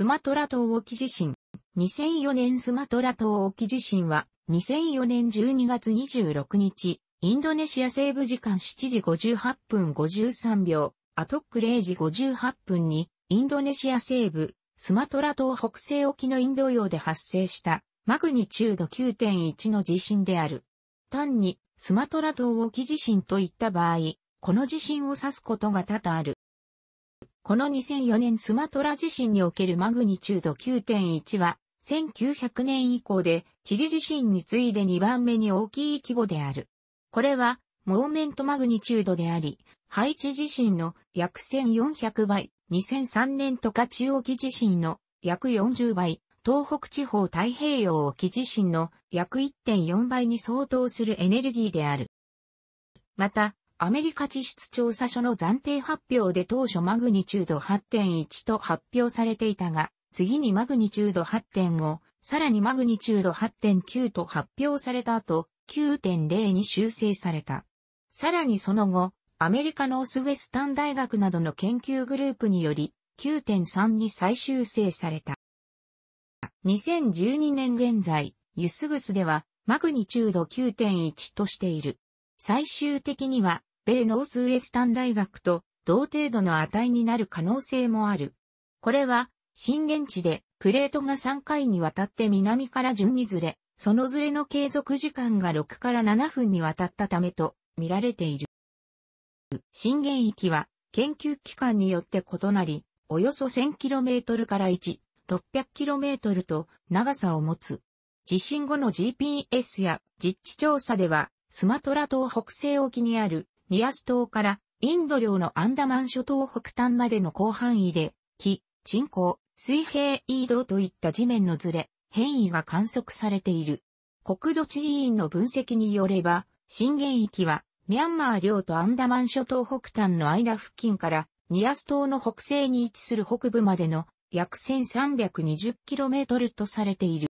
スマトラ島沖地震。2004年スマトラ島沖地震は、2004年12月26日、インドネシア西部時間7時58分53秒、アトック0時58分に、インドネシア西部、スマトラ島北西沖のインド洋で発生した、マグニチュード9.1の地震である。単に、スマトラ島沖地震といった場合、この地震を指すことが多々ある。この2004年スマトラ地震におけるマグニチュード9.1は、1900年以降でチリ地震に次いで2番目に大きい規模である。これは、モーメントマグニチュードであり、ハイチ地震の約1400倍、2003年と中央沖地震の約40倍、東北地方太平洋沖地震の約1.4倍に相当するエネルギーである。また、アメリカ地質調査所の暫定発表で当初マグニチュード8.1と発表されていたが、次にマグニチュード8.5、さらにマグニチュード8.9と発表された後、9.0に修正された。さらにその後、アメリカノースウェスタン大学などの研究グループにより、9.3に再修正された。2012年現在、ユスグスでは、マグニチュード9.1としている。最終的には、米ノースウエスタン大学と同程度の値になる可能性もある。これは、震源地でプレートが3回にわたって南から順にずれ、そのずれの継続時間が6から7分にわたったためと見られている。震源域は研究機関によって異なり、およそ 1000km から1、600km と長さを持つ。地震後の GPS や実地調査では、スマトラ島北西沖にあるニアス島からインド領のアンダマン諸島北端までの広範囲で、気、人口、水平移動といった地面のずれ、変異が観測されている。国土地理院の分析によれば、震源域は、ミャンマー領とアンダマン諸島北端の間付近から、ニアス島の北西に位置する北部までの約 1320km とされている。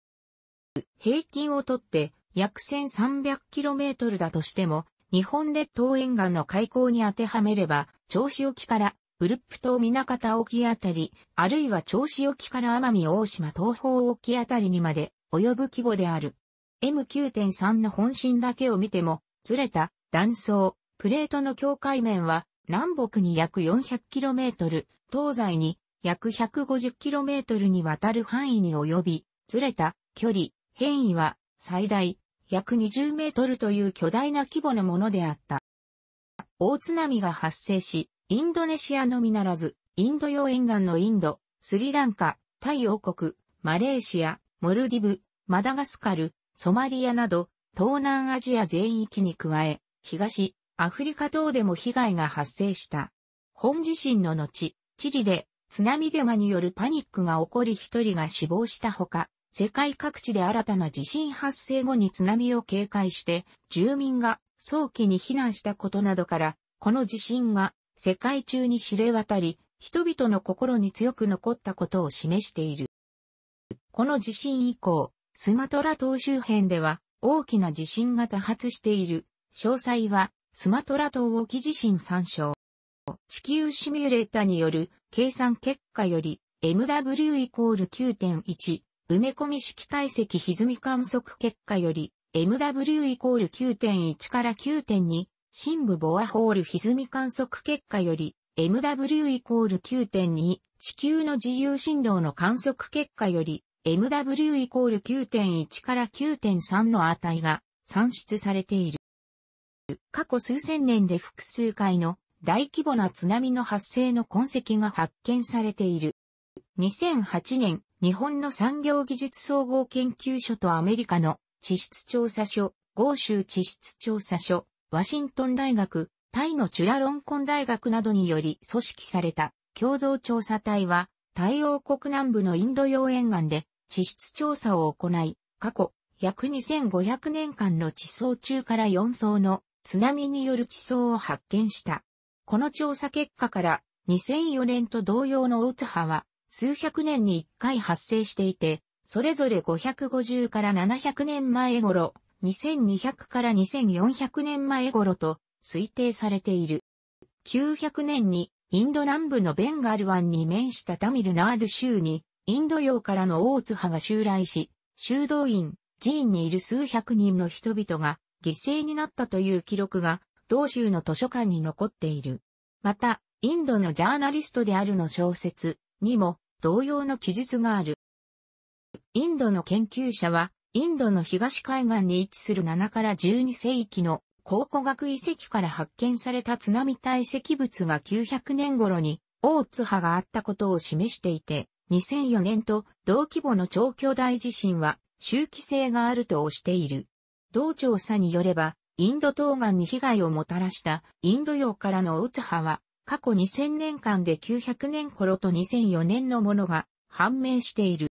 平均をとって約 1300km だとしても、日本列島沿岸の海溝に当てはめれば、銚子沖からウルップ島南方沖あたり、あるいは銚子沖から奄美大島東方沖あたりにまで及ぶ規模である。M9.3 の本心だけを見ても、ずれた断層、プレートの境界面は南北に約 400km、東西に約 150km にわたる範囲に及び、ずれた距離、変異は最大約20メートルという巨大な規模のものであった。大津波が発生し、インドネシアのみならず、インド洋沿岸のインド、スリランカ、タイ王国、マレーシア、モルディブ、マダガスカル、ソマリアなど、東南アジア全域に加え、東、アフリカ等でも被害が発生した。本地震の後、チリで津波デマによるパニックが起こり一人が死亡したほか、世界各地で新たな地震発生後に津波を警戒して、住民が早期に避難したことなどから、この地震が世界中に知れ渡り、人々の心に強く残ったことを示している。この地震以降、スマトラ島周辺では大きな地震が多発している。詳細はスマトラ島沖地震参照。地球シミュレータによる計算結果より MW イコール9.1埋め込み式体積歪み観測結果より、MW イコール9.1から9.2、深部ボアホール歪み観測結果より、MW イコール9.2、地球の自由振動の観測結果より、MW イコール9.1から9.3の値が算出されている。過去数千年で複数回の大規模な津波の発生の痕跡が発見されている。2008年、日本の産業技術総合研究所とアメリカの地質調査所、豪州地質調査所、ワシントン大学、タイのチュラロンコン大学などにより組織された共同調査隊は、太陽国南部のインド洋沿岸で地質調査を行い、過去約2500年間の地層中から4層の津波による地層を発見した。この調査結果から2004年と同様の大津波は数百年に一回発生していて、それぞれ550から700年前頃、2200から2400年前頃と推定されている。900年にインド南部のベンガル湾に面したタミルナード州にインド洋からの大津派が襲来し、修道院、寺院にいる数百人の人々が犠牲になったという記録が同州の図書館に残っている。また、インドのジャーナリストであるの小説にも同様の記述がある。インドの研究者は、インドの東海岸に位置する7から12世紀の考古学遺跡から発見された津波堆積物が900年頃に大津波があったことを示していて、2004年と同規模の超巨大地震は周期性があるとしている。同調査によれば、インド東岸に被害をもたらしたインド洋からの大津波は過去2000年間で900年頃と2004年のものが判明している。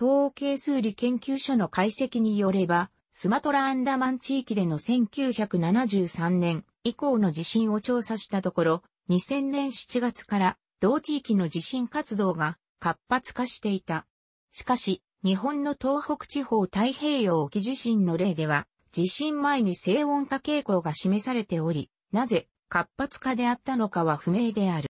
統計数理研究所の解析によれば、スマトラアンダマン地域での1973年以降の地震を調査したところ、2000年7月から同地域の地震活動が活発化していた。しかし、日本の東北地方太平洋沖地震の例では、地震前に静音化傾向が示されており、なぜ活発化であったのかは不明である。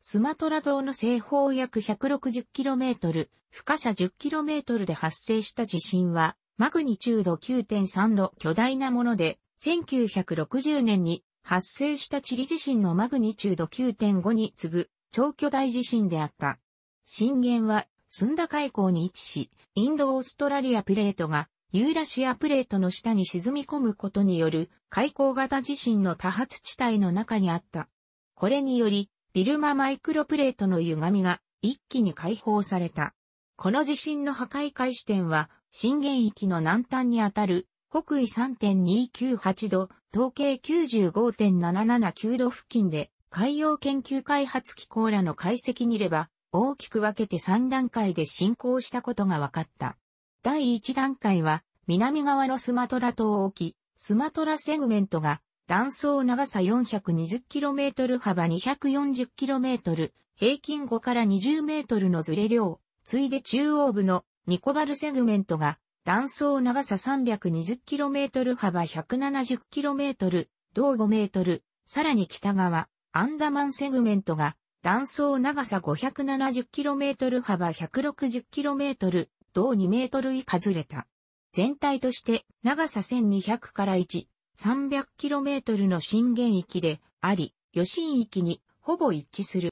スマトラ島の西方約 160km、深さ 10km で発生した地震は、マグニチュード9.3の巨大なもので、1960年に発生したチリ地震のマグニチュード9.5に次ぐ超巨大地震であった。震源はスンダ海溝に位置し、インドオーストラリアプレートがユーラシアプレートの下に沈み込むことによる海溝型地震の多発地帯の中にあった。これにより、ビルママイクロプレートの歪みが一気に解放された。この地震の破壊開始点は、震源域の南端にあたる北緯3.298度、統計95.779度付近で、海洋研究開発機構らの解析にれば、大きく分けて3段階で進行したことが分かった。第1段階は、南側のスマトラ島沖、スマトラセグメントが、断層長さ 420km 幅 240km、平均5から 20m のずれ量、ついで中央部のニコバルセグメントが、断層長さ 320km 幅 170km、同 5m、さらに北側、アンダマンセグメントが、断層長さ 570km 幅 160km、同2メートル以下ずれた。全体として長さ1200から1、300km の震源域であり、余震域にほぼ一致する。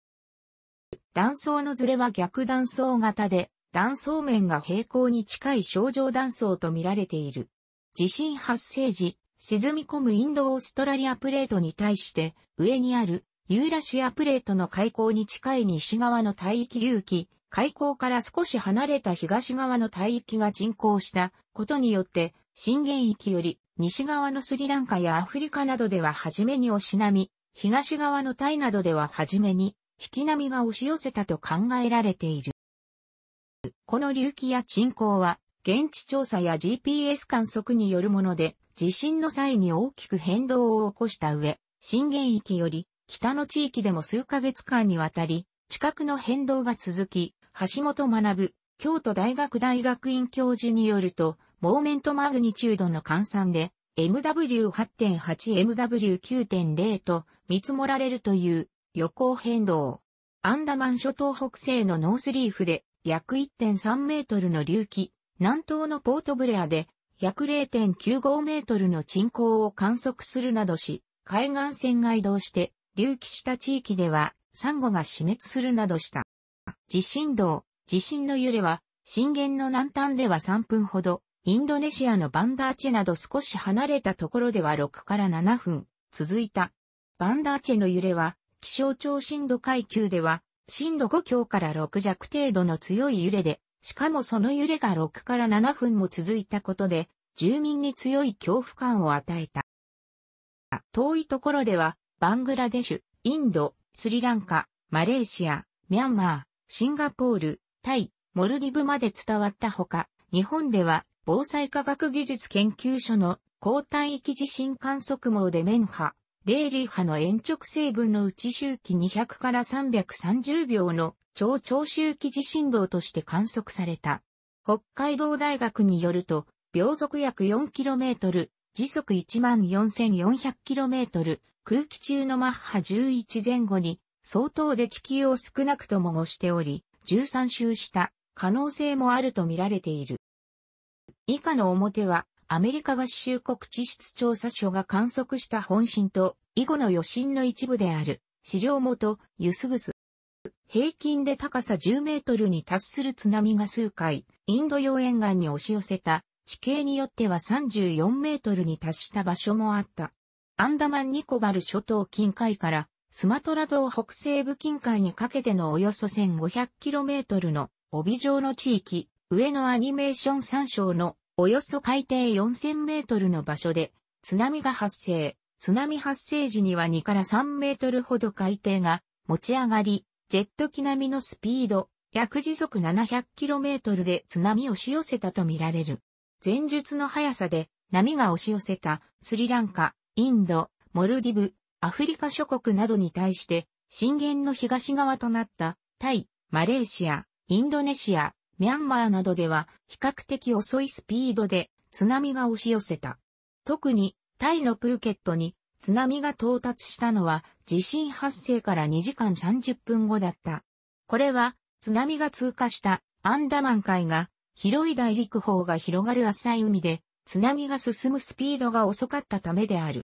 断層のずれは逆断層型で、断層面が平行に近い症状断層と見られている。地震発生時、沈み込むインドオーストラリアプレートに対して、上にあるユーラシアプレートの海溝に近い西側の大域隆起、海溝から少し離れた東側の帯域が人口したことによって、震源域より西側のスリランカやアフリカなどでは初めに押し波、東側のタイなどでは初めに引き波が押し寄せたと考えられている。この隆起や沈降は、現地調査や GPS 観測によるもので、地震の際に大きく変動を起こした上、震源域より北の地域でも数ヶ月間にわたり、近くの変動が続き、橋本学、京都大学大学院教授によると、モーメントマグニチュードの換算で、MW8.8、MW9.0 と見積もられるという予行変動。アンダマン諸島北西のノースリーフで約1.3メートルの隆起、南東のポートブレアで約0.95メートルの沈降を観測するなどし、海岸線が移動して隆起した地域ではサンゴが死滅するなどした。地震動、地震の揺れは、震源の南端では3分ほど、インドネシアのバンダーチェなど少し離れたところでは6から7分、続いた。バンダーチェの揺れは、気象庁震度階級では、震度5強から6弱程度の強い揺れで、しかもその揺れが6から7分も続いたことで、住民に強い恐怖感を与えた。遠いところでは、バングラデシュ、インド、スリランカ、マレーシア、ミャンマー、シンガポール、タイ、モルディブまで伝わったほか、日本では防災科学技術研究所の高単域地震観測網で面波、リー波の延直成分の内周期200から330秒の超長周期地震動として観測された。北海道大学によると、秒速約 4km、時速1 4 4 0 0 k m 空気中のマッハ11前後に相当で地球を少なくとも模しており、13周した可能性もあると見られている。以下の表は、アメリカ合衆国地質調査所が観測した本震と、以後の余震の一部である、資料元、ユスグス。平均で高さ10メートルに達する津波が数回、インド洋沿岸に押し寄せた、地形によっては34メートルに達した場所もあった。アンダマンニコバル諸島近海からスマトラ島北西部近海にかけてのおよそ 1500km の帯状の地域、上のアニメーション参照のおよそ海底 4000m の場所で津波が発生。津波発生時には2から3メートルほど海底が持ち上がり、ジェット機並みのスピード、約時速 700km で津波を押し寄せたとみられる。前述の速さで波が押し寄せたスリランカ、インド、モルディブ、アフリカ諸国などに対して、震源の東側となったタイ、マレーシア、インドネシア、ミャンマーなどでは比較的遅いスピードで津波が押し寄せた。特にタイのプーケットに津波が到達したのは地震発生から2時間30分後だった。これは津波が通過したアンダマン海が広い大陸方が広がる浅い海で津波が進むスピードが遅かったためである。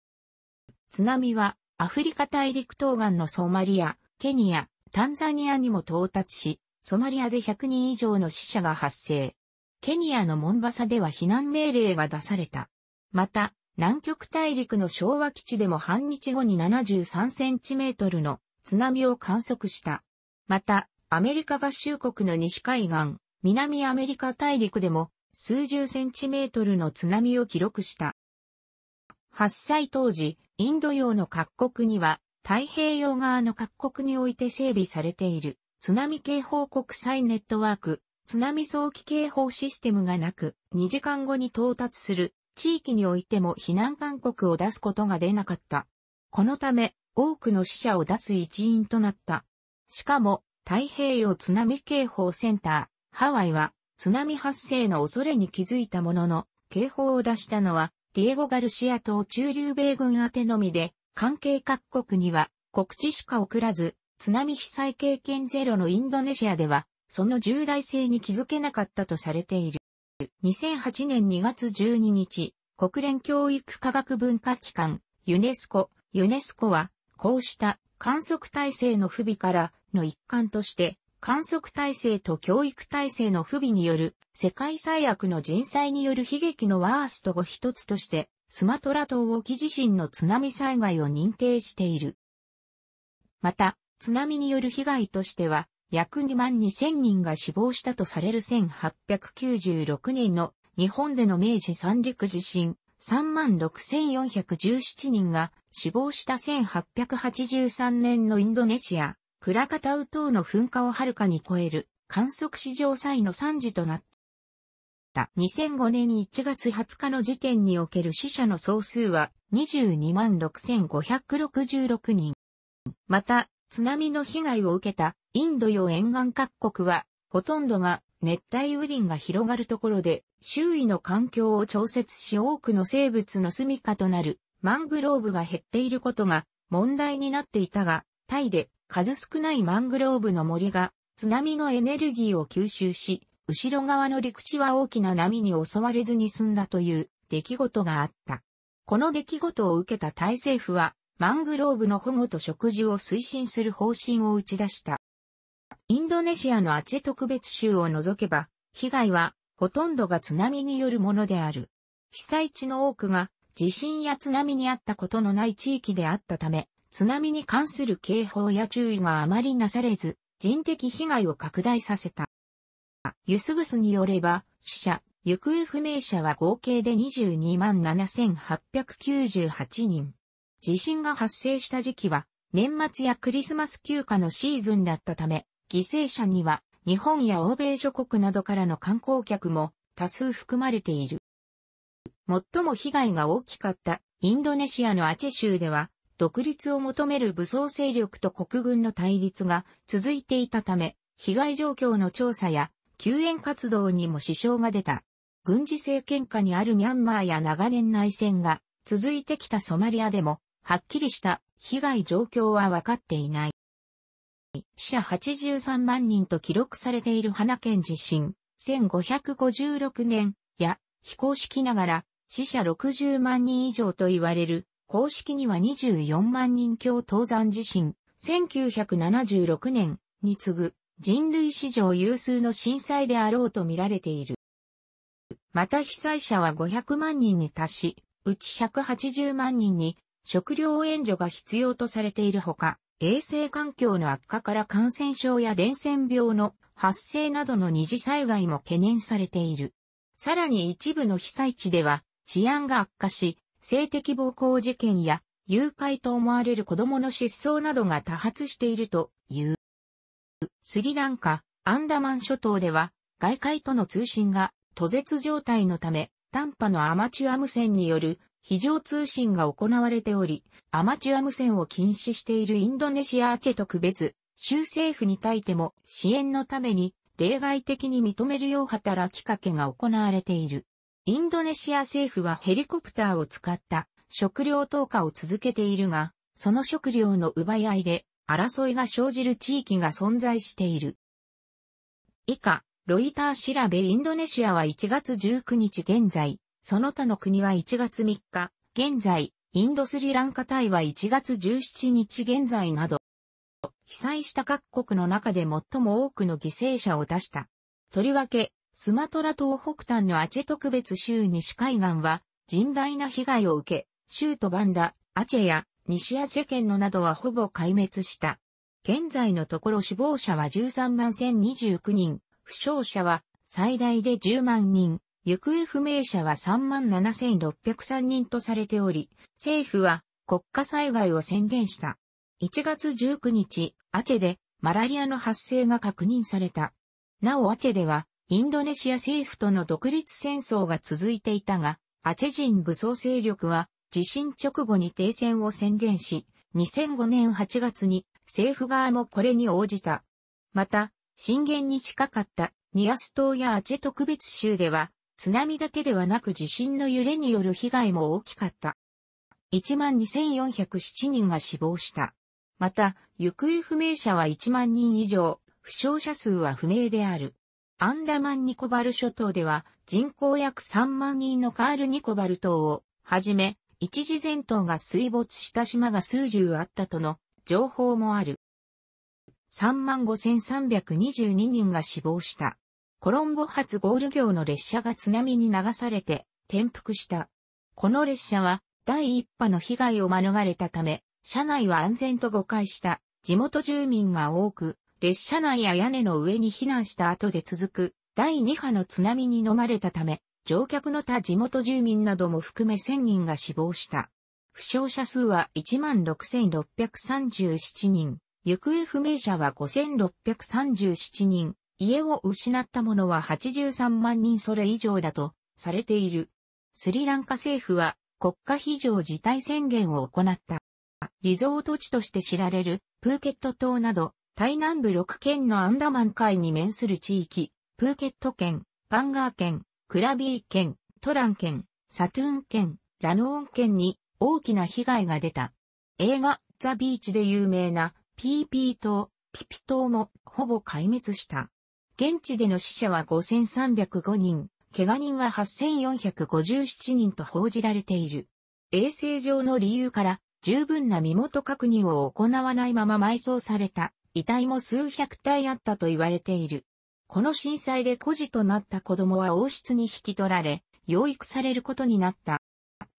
津波はアフリカ大陸東岸のソマリア、ケニア、タンザニアにも到達し、ソマリアで100人以上の死者が発生。ケニアのモンバサでは避難命令が出された。また、南極大陸の昭和基地でも半日後に73センチメートルの津波を観測した。また、アメリカ合衆国の西海岸、南アメリカ大陸でも数十センチメートルの津波を記録した。発災当時、インド洋の各国には、太平洋側の各国において整備されている、津波警報国際ネットワーク、津波早期警報システムがなく、2時間後に到達する、地域においても避難勧告を出すことが出なかった。このため、多くの死者を出す一因となった。しかも、太平洋津波警報センター、ハワイは、津波発生の恐れに気づいたものの、警報を出したのは、ディエゴ・ガルシア島中流米軍宛てのみで、関係各国には告知しか送らず、津波被災経験ゼロのインドネシアでは、その重大性に気づけなかったとされている。2008年2月12日、国連教育科学文化機関、ユネスコ、ユネスコは、こうした観測体制の不備からの一環として、観測体制と教育体制の不備による世界最悪の人災による悲劇のワーストを一つとして、スマトラ島沖地震の津波災害を認定している。また、津波による被害としては、約2万2000人が死亡したとされる1896年の日本での明治三陸地震3万6417人が死亡した1883年のインドネシアクラカタウ島の噴火をはるかに超える観測史上最の惨事となった。2005年1月20日の時点における死者の総数は226,566人。また、津波の被害を受けたインド洋沿岸各国は、ほとんどが熱帯雨林が広がるところで、周囲の環境を調節し多くの生物の住処となるマングローブが減っていることが問題になっていたが、タイで数少ないマングローブの森が津波のエネルギーを吸収し、後ろ側の陸地は大きな波に襲われずに済んだという出来事があった。この出来事を受けたタイ政府は、マングローブの保護と植樹を推進する方針を打ち出した。インドネシアのアチェ特別州を除けば、被害はほとんどが津波によるものである。被災地の多くが地震や津波にあったことのない地域であったため、津波に関する警報や注意があまりなされず、人的被害を拡大させた。ユスグスによれば、死者、行方不明者は合計で227,898人。地震が発生した時期は、年末やクリスマス休暇のシーズンだったため、犠牲者には、日本や欧米諸国などからの観光客も多数含まれている。最も被害が大きかったインドネシアのアチェ州では独立を求める武装勢力と国軍の対立が続いていたため、被害状況の調査や救援活動にも支障が出た。軍事政権下にあるミャンマーや長年内戦が続いてきたソマリアでも、はっきりした被害状況はわかっていない。死者83万人と記録されている花県地震、1556年や非公式ながら死者60万人以上と言われる公式には24万人強登山地震、1976年に次ぐ人類史上有数の震災であろうと見られている。また被災者は500万人に達し、うち180万人に食料援助が必要とされているほか、衛生環境の悪化から感染症や伝染病の発生などの二次災害も懸念されている。さらに一部の被災地では治安が悪化し、性的暴行事件や誘拐と思われる子供の失踪などが多発しているという。スリランカ、アンダマン諸島では、外界との通信が途絶状態のため、短波のアマチュア無線による非常通信が行われており、アマチュア無線を禁止しているインドネシアチェと区別、州政府に対しても支援のために例外的に認めるよう働きかけが行われている。インドネシア政府はヘリコプターを使った食料投下を続けているが、その食料の奪い合いで争いが生じる地域が存在している。以下、ロイター調べインドネシアは1月19日現在、その他の国は1月3日、現在、インドスリランカタイは1月17日現在など、被災した各国の中で最も多くの犠牲者を出した。とりわけ、スマトラ島北端のアチェ特別州西海岸は、甚大な被害を受け、州とバンダ、アチェや、西アチェ県のなどはほぼ壊滅した。現在のところ死亡者は13万1029人、負傷者は最大で10万人、行方不明者は3万7603人とされており、政府は国家災害を宣言した。1月19日、アチェでマラリアの発生が確認された。なおアチェではインドネシア政府との独立戦争が続いていたが、アチェ人武装勢力は地震直後に停戦を宣言し、2005年8月に政府側もこれに応じた。また、震源に近かったニアス島やアチェ特別州では、津波だけではなく地震の揺れによる被害も大きかった。12,407人が死亡した。また、行方不明者は1万人以上、負傷者数は不明である。アンダマンニコバル諸島では人口約3万人のカールニコバル島をはじめ、一時全島が水没した島が数十あったとの情報もある。35,322人が死亡した。コロンボ発ゴール業の列車が津波に流されて転覆した。この列車は第一波の被害を免れたため、車内は安全と誤解した地元住民が多く、列車内や屋根の上に避難した後で続く第2波の津波に飲まれたため、乗客の他地元住民なども含め1000人が死亡した。負傷者数は16,637人、行方不明者は5,637人、家を失った者は83万人それ以上だとされている。スリランカ政府は国家非常事態宣言を行った。リゾート地として知られるプーケット島など台南部6県のアンダマン海に面する地域、プーケット県、パンガー県、クラビー県、トラン県、サトゥーン県、ラノーン県に大きな被害が出た。映画、ザ・ビーチで有名なピーピー島、ピピ島もほぼ壊滅した。現地での死者は5305人、怪我人は8457人と報じられている。衛生上の理由から十分な身元確認を行わないまま埋葬された遺体も数百体あったと言われている。この震災で孤児となった子供は王室に引き取られ、養育されることになった。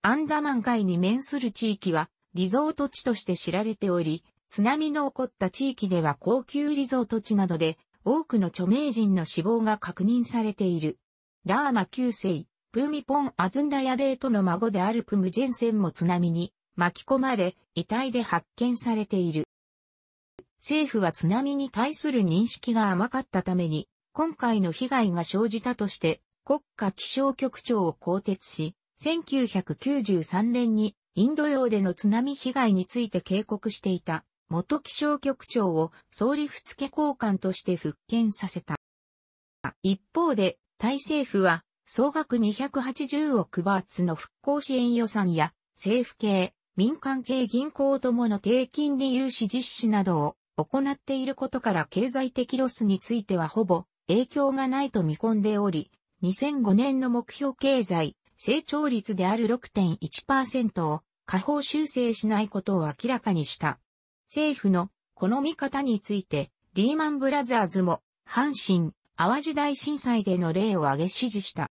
アンダマン海に面する地域は、リゾート地として知られており、津波の起こった地域では高級リゾート地などで、多くの著名人の死亡が確認されている。ラーマ9世、プーミポン・アトゥンダヤデートの孫であるプムジェンセンも津波に巻き込まれ、遺体で発見されている。政府は津波に対する認識が甘かったために、今回の被害が生じたとして、国家気象局長を更迭し、1993年にインド洋での津波被害について警告していた元気象局長を総理付付交換として復権させた。一方で、タイ政府は総額280億バーツの復興支援予算や政府系、民間系銀行ともの低金利融資実施などを行っていることから経済的ロスについてはほぼ影響がないと見込んでおり、2005年の目標経済成長率である6.1%を下方修正しないことを明らかにした。政府のこの見方について、リーマンブラザーズも、阪神、淡路大震災での例を挙げ支持した。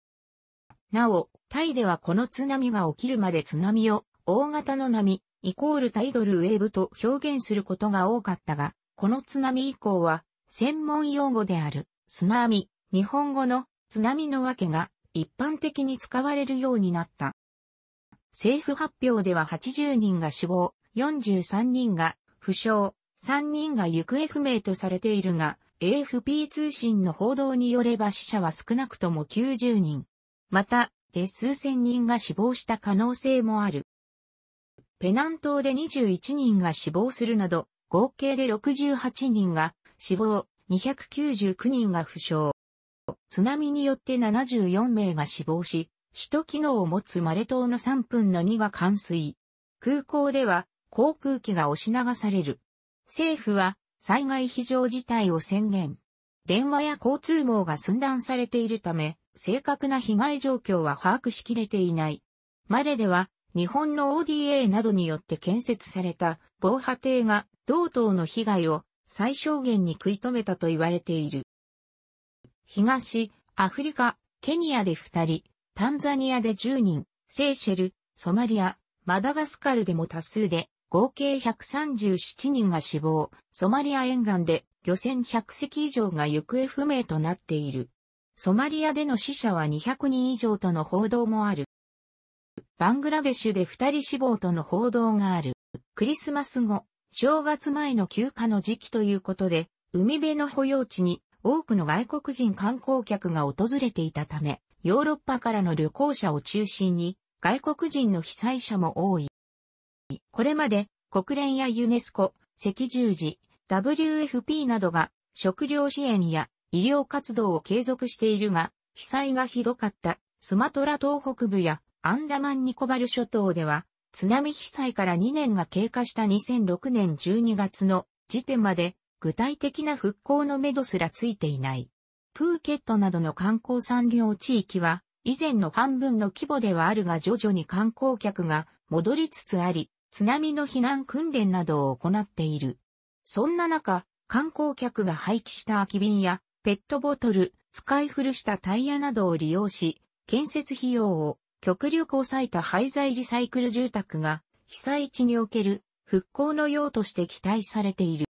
なお、タイではこの津波が起きるまで津波を、大型の波、イコールタイドルウェーブと表現することが多かったが、この津波以降は、専門用語である、津波、日本語の津波のわけが一般的に使われるようになった。政府発表では80人が死亡、43人が負傷、3人が行方不明とされているが、AFP 通信の報道によれば死者は少なくとも90人。また、で数千人が死亡した可能性もある。ペナン島で21人が死亡するなど、合計で68人が死亡、299人が負傷。津波によって74名が死亡し、首都機能を持つマレ島の3分の2が冠水。空港では航空機が押し流される。政府は災害非常事態を宣言。電話や交通網が寸断されているため、正確な被害状況は把握しきれていない。マレでは日本の ODA などによって建設された防波堤が同等の被害を最小限に食い止めたと言われている。東、アフリカ、ケニアで2人、タンザニアで10人、セーシェル、ソマリア、マダガスカルでも多数で、合計137人が死亡、ソマリア沿岸で漁船100隻以上が行方不明となっている。ソマリアでの死者は200人以上との報道もある。バングラデシュで二人死亡との報道がある。クリスマス後、正月前の休暇の時期ということで、海辺の保養地に多くの外国人観光客が訪れていたため、ヨーロッパからの旅行者を中心に、外国人の被災者も多い。これまで、国連やユネスコ、赤十字、WFP などが食料支援や医療活動を継続しているが、被災がひどかったスマトラ東北部やアンダマンニコバル諸島では、津波被災から2年が経過した2006年12月の時点まで、具体的な復興のめどすらついていない。プーケットなどの観光産業地域は、以前の半分の規模ではあるが徐々に観光客が戻りつつあり、津波の避難訓練などを行っている。そんな中、観光客が廃棄した空き瓶やペットボトル、使い古したタイヤなどを利用し、建設費用を極力抑えた廃材リサイクル住宅が被災地における復興の用として期待されている。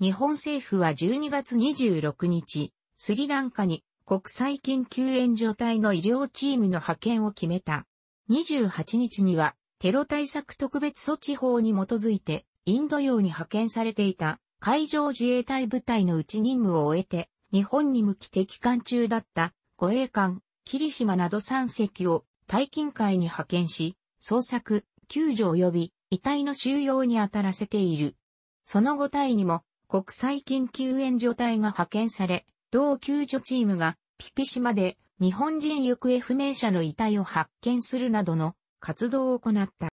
日本政府は12月26日、スリランカに国際緊急援助隊の医療チームの派遣を決めた。28日にはテロ対策特別措置法に基づいてインド洋に派遣されていた海上自衛隊部隊のうち任務を終えて日本に向き敵艦中だった護衛艦、霧島など3隻を大金会に派遣し、捜索、救助及び遺体の収容に当たらせている。その後隊にも国際緊急援助隊が派遣され、同救助チームがピピ島で日本人行方不明者の遺体を発見するなどの活動を行った。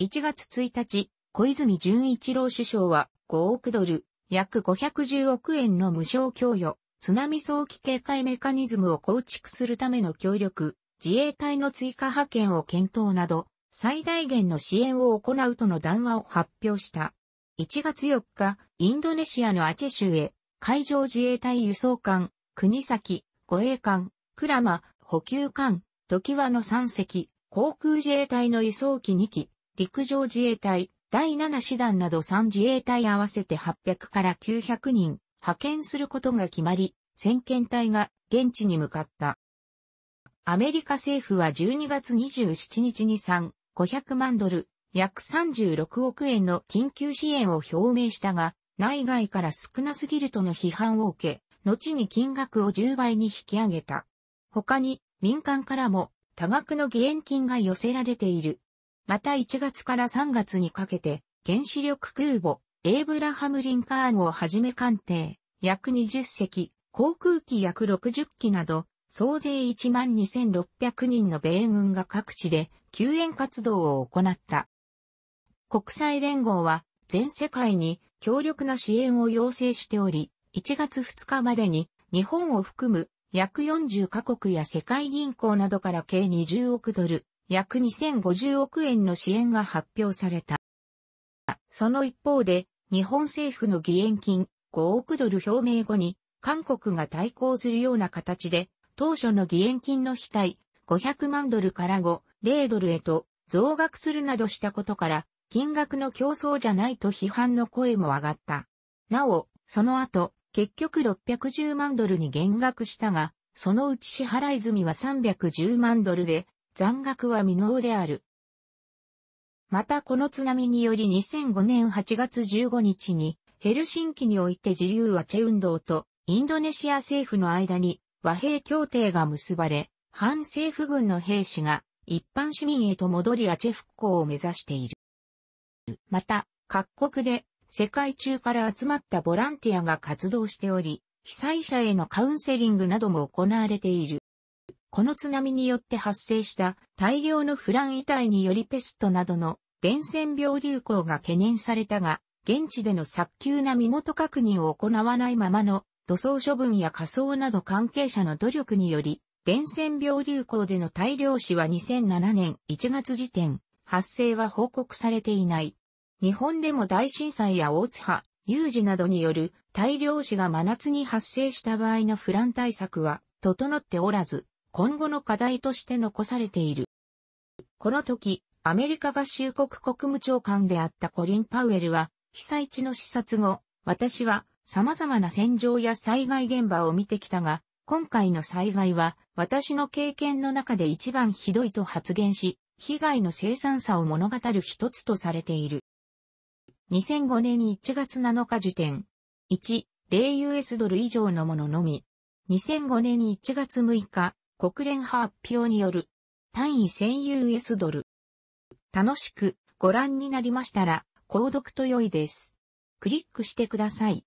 1月1日、小泉純一郎首相は5億ドル、約510億円の無償供与、津波早期警戒メカニズムを構築するための協力、自衛隊の追加派遣を検討など、最大限の支援を行うとの談話を発表した。1月4日、インドネシアのアチェ州へ、海上自衛隊輸送艦、国崎、護衛艦、クラマ、補給艦、時和の3隻、航空自衛隊の輸送機2機、陸上自衛隊、第7師団など3自衛隊合わせて800から900人、派遣することが決まり、先遣隊が現地に向かった。アメリカ政府は12月27日に3、500万ドル、約36億円の緊急支援を表明したが、内外から少なすぎるとの批判を受け、後に金額を10倍に引き上げた。他に民間からも多額の義援金が寄せられている。また1月から3月にかけて原子力空母エイブラハム・リンカーンをはじめ艦艇約20隻、航空機約60機など総勢12,600人の米軍が各地で救援活動を行った。国際連合は全世界に強力な支援を要請しており、1月2日までに日本を含む約40カ国や世界銀行などから計20億ドル、約2050億円の支援が発表された。その一方で、日本政府の義援金5億ドル表明後に、韓国が対抗するような形で当初の義援金の額、500万ドルから5、0ドルへと増額するなどしたことから、金額の競争じゃないと批判の声も上がった。なお、その後、結局610万ドルに減額したが、そのうち支払い済みは310万ドルで、残額は未納である。またこの津波により2005年8月15日にヘルシンキにおいて自由はチェ運動とインドネシア政府の間に和平協定が結ばれ、反政府軍の兵士が一般市民へと戻りアチェ復興を目指している。また、各国で世界中から集まったボランティアが活動しており、被災者へのカウンセリングなども行われている。この津波によって発生した大量のフラン遺体によりペストなどの伝染病流行が懸念されたが、現地での早急な身元確認を行わないままの塗装処分や仮装など関係者の努力により、伝染病流行での大量死は2007年1月時点、発生は報告されていない。日本でも大震災や大津波、有事などによる大量死が真夏に発生した場合のフラン対策は整っておらず、今後の課題として残されている。この時、アメリカ合衆国国務長官であったコリン・パウエルは、被災地の視察後、私は様々な戦場や災害現場を見てきたが、今回の災害は私の経験の中で一番ひどいと発言し、被害の生産さを物語る一つとされている。2005年1月7日時点、1、0US ドル以上のもののみ、2005年1月6日、国連発表による、単位 1000US ドル。楽しくご覧になりましたら、購読と良いです。クリックしてください。